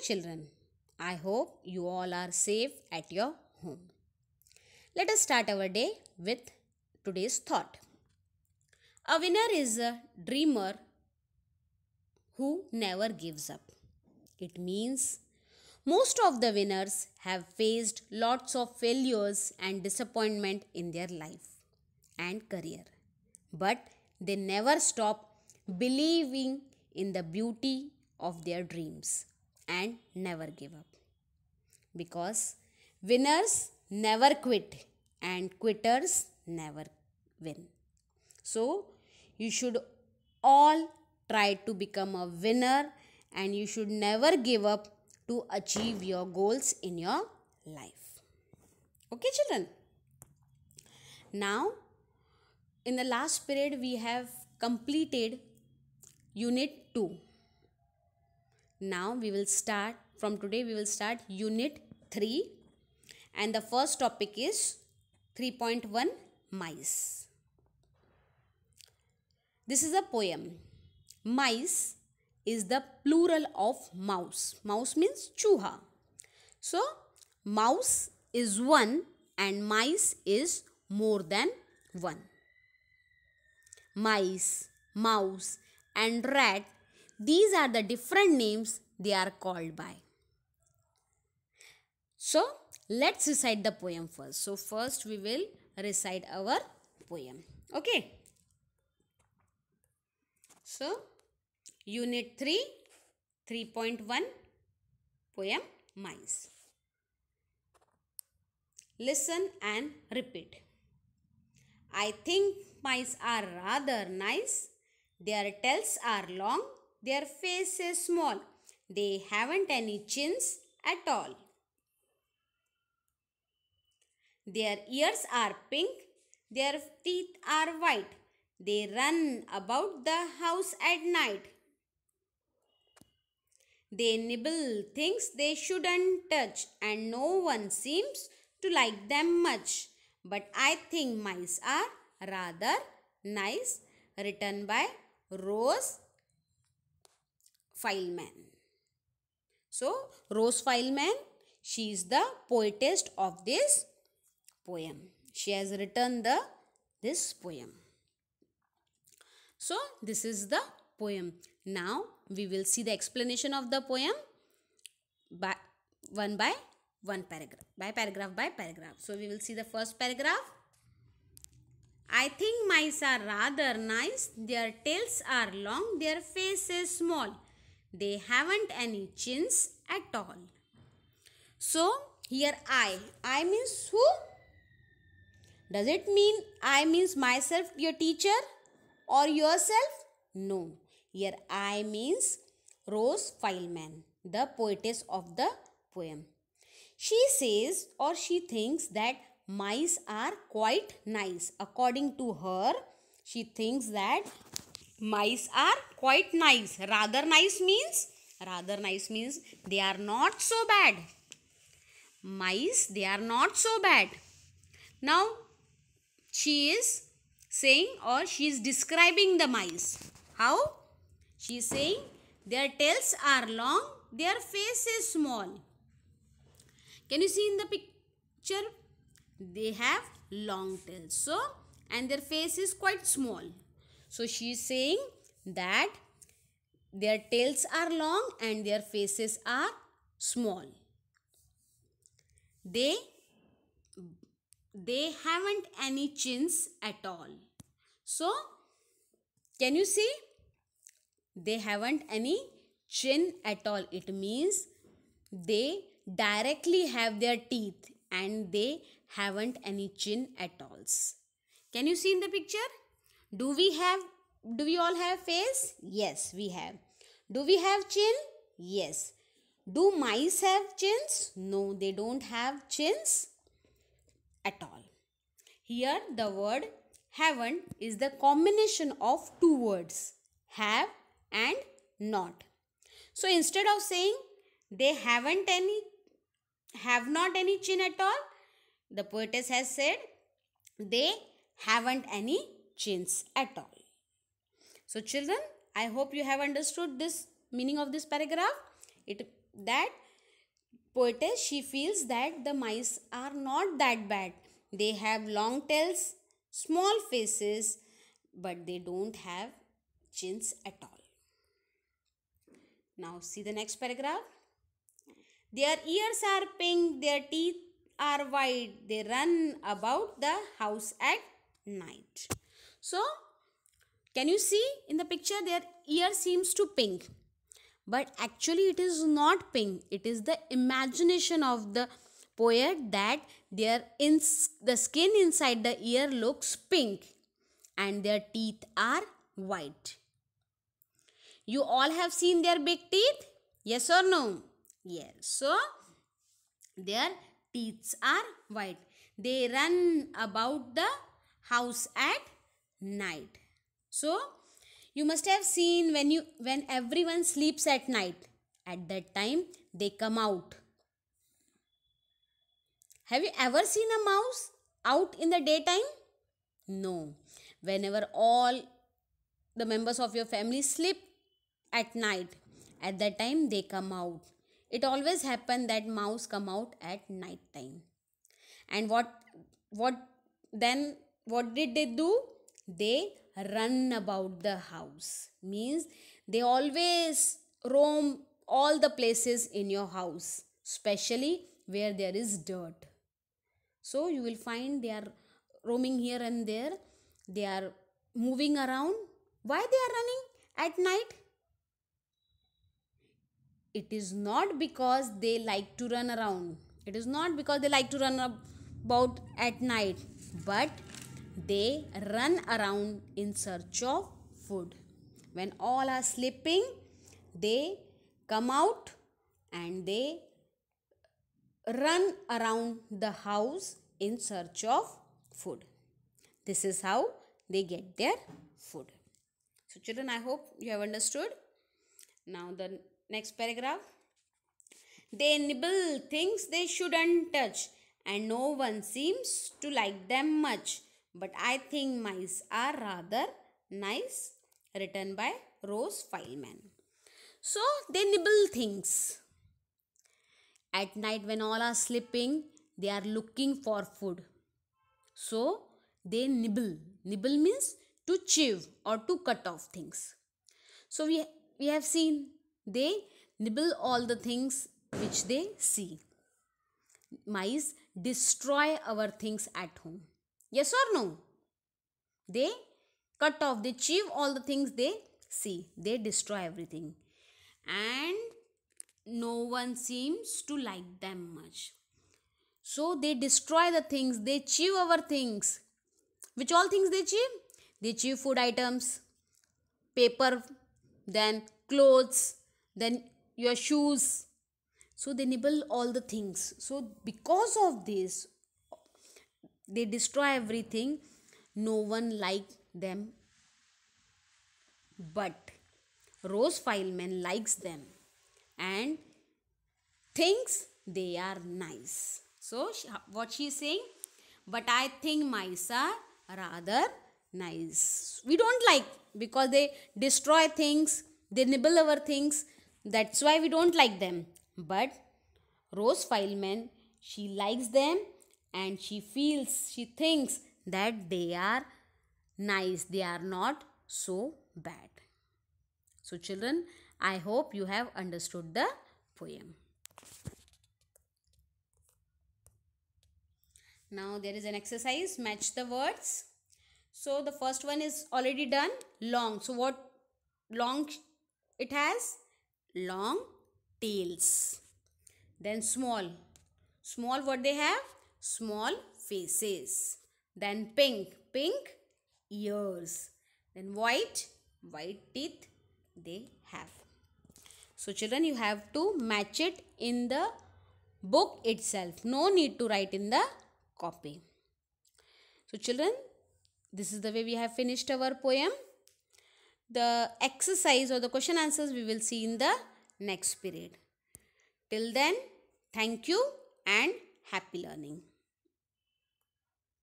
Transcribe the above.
children, I hope you all are safe at your home. Let us start our day with today's thought. A winner is a dreamer who never gives up. It means most of the winners have faced lots of failures and disappointment in their life and career, but they never stop believing in the beauty of their dreams and never give up. Because winners never quit and quitters never win. So, you should all try to become a winner and you should never give up to achieve your goals in your life. Okay, children? Now, in the last period, we have completed Unit 2 now we will start from today we will start unit 3 and the first topic is 3.1 mice this is a poem mice is the plural of mouse mouse means chuha so mouse is one and mice is more than one mice mouse and rat these are the different names they are called by. So, let's recite the poem first. So, first we will recite our poem. Okay. So, Unit 3, 3.1, poem Mice. Listen and repeat. I think mice are rather nice. Their tails are long their face is small. They haven't any chins at all. Their ears are pink. Their teeth are white. They run about the house at night. They nibble things they shouldn't touch and no one seems to like them much. But I think mice are rather nice. Written by Rose Fileman. So, Rose Fileman, she is the poetess of this poem. She has written the this poem. So, this is the poem. Now, we will see the explanation of the poem by one by one paragraph, by paragraph by paragraph. So, we will see the first paragraph. I think mice are rather nice. Their tails are long, their faces small. They haven't any chins at all. So here I. I means who? Does it mean I means myself, your teacher or yourself? No. Here I means Rose Fileman, the poetess of the poem. She says or she thinks that mice are quite nice. According to her, she thinks that mice are quite nice. Rather nice means, rather nice means they are not so bad. Mice, they are not so bad. Now, she is saying or she is describing the mice. How? She is saying their tails are long, their face is small. Can you see in the picture? They have long tails. So, and their face is quite small. So she is saying that their tails are long and their faces are small. They, they haven't any chins at all. So, can you see? They haven't any chin at all. It means they directly have their teeth and they haven't any chin at all. Can you see in the picture? Do we have, do we all have face? Yes, we have. Do we have chin? Yes. Do mice have chins? No, they don't have chins at all. Here the word haven't is the combination of two words have and not. So instead of saying they haven't any, have not any chin at all, the poetess has said they haven't any chains at all. So children, I hope you have understood this meaning of this paragraph. It that poetess she feels that the mice are not that bad. They have long tails, small faces, but they don't have chins at all. Now see the next paragraph. Their ears are pink, their teeth are white, they run about the house at night. So, can you see in the picture their ear seems to pink. But actually it is not pink. It is the imagination of the poet that their in, the skin inside the ear looks pink and their teeth are white. You all have seen their big teeth? Yes or no? Yes. So, their teeth are white. They run about the house at night so you must have seen when you when everyone sleeps at night at that time they come out have you ever seen a mouse out in the daytime no whenever all the members of your family sleep at night at that time they come out it always happen that mouse come out at night time and what what then what did they do they run about the house means they always roam all the places in your house especially where there is dirt so you will find they are roaming here and there they are moving around why they are running at night it is not because they like to run around it is not because they like to run about at night but they run around in search of food. When all are sleeping, they come out and they run around the house in search of food. This is how they get their food. So children, I hope you have understood. Now the next paragraph. They nibble things they shouldn't touch and no one seems to like them much. But I think mice are rather nice written by Rose Fileman. So they nibble things. At night when all are sleeping, they are looking for food. So they nibble. Nibble means to chew or to cut off things. So we, we have seen they nibble all the things which they see. Mice destroy our things at home. Yes or no? They cut off, they chew all the things they see, they destroy everything. And no one seems to like them much. So they destroy the things, they chew our things. Which all things they chew? They chew food items, paper, then clothes, then your shoes. So they nibble all the things. So because of this, they destroy everything no one like them but rose fileman likes them and thinks they are nice so she, what she is saying but i think mice are rather nice we don't like because they destroy things they nibble our things that's why we don't like them but rose fileman she likes them and she feels, she thinks that they are nice, they are not so bad. So, children, I hope you have understood the poem. Now, there is an exercise match the words. So, the first one is already done long. So, what long it has? Long tails. Then, small. Small, what they have? small faces. Then pink, pink ears. Then white, white teeth they have. So children you have to match it in the book itself. No need to write in the copy. So children this is the way we have finished our poem. The exercise or the question answers we will see in the next period. Till then thank you and happy learning